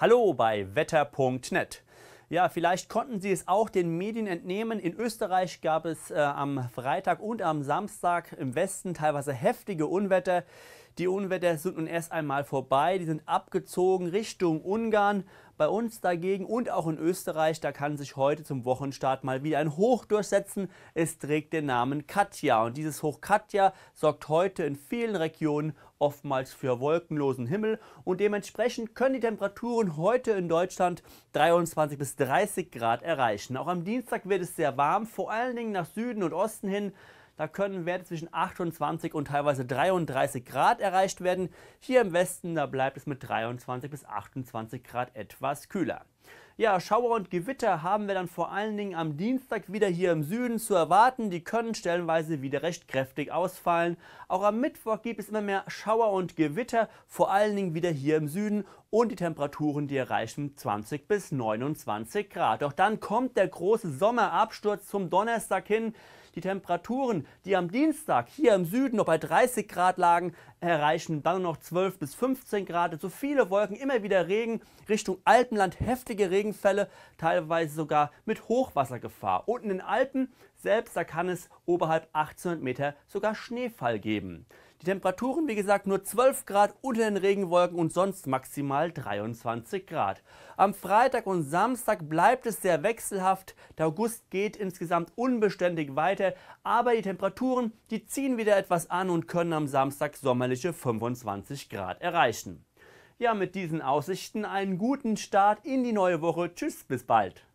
Hallo bei wetter.net. Ja, vielleicht konnten Sie es auch den Medien entnehmen. In Österreich gab es äh, am Freitag und am Samstag im Westen teilweise heftige Unwetter. Die Unwetter sind nun erst einmal vorbei. Die sind abgezogen Richtung Ungarn bei uns dagegen und auch in Österreich, da kann sich heute zum Wochenstart mal wieder ein Hoch durchsetzen. Es trägt den Namen Katja und dieses Hoch Katja sorgt heute in vielen Regionen oftmals für wolkenlosen Himmel und dementsprechend können die Temperaturen heute in Deutschland 23 bis 30 Grad erreichen. Auch am Dienstag wird es sehr warm, vor allen Dingen nach Süden und Osten hin. Da können Werte zwischen 28 und teilweise 33 Grad erreicht werden. Hier im Westen, da bleibt es mit 23 bis 28 Grad etwas kühler. Ja, Schauer und Gewitter haben wir dann vor allen Dingen am Dienstag wieder hier im Süden zu erwarten. Die können stellenweise wieder recht kräftig ausfallen. Auch am Mittwoch gibt es immer mehr Schauer und Gewitter, vor allen Dingen wieder hier im Süden. Und die Temperaturen, die erreichen 20 bis 29 Grad. Doch dann kommt der große Sommerabsturz zum Donnerstag hin. Die Temperaturen, die am Dienstag hier im Süden noch bei 30 Grad lagen, erreichen dann noch 12 bis 15 Grad. So also viele Wolken, immer wieder Regen, Richtung Alpenland heftig heftige Regenfälle, teilweise sogar mit Hochwassergefahr. Unten in den Alpen selbst, da kann es oberhalb 1800 Meter sogar Schneefall geben. Die Temperaturen, wie gesagt, nur 12 Grad unter den Regenwolken und sonst maximal 23 Grad. Am Freitag und Samstag bleibt es sehr wechselhaft. Der August geht insgesamt unbeständig weiter, aber die Temperaturen, die ziehen wieder etwas an und können am Samstag sommerliche 25 Grad erreichen ja, mit diesen Aussichten einen guten Start in die neue Woche. Tschüss, bis bald.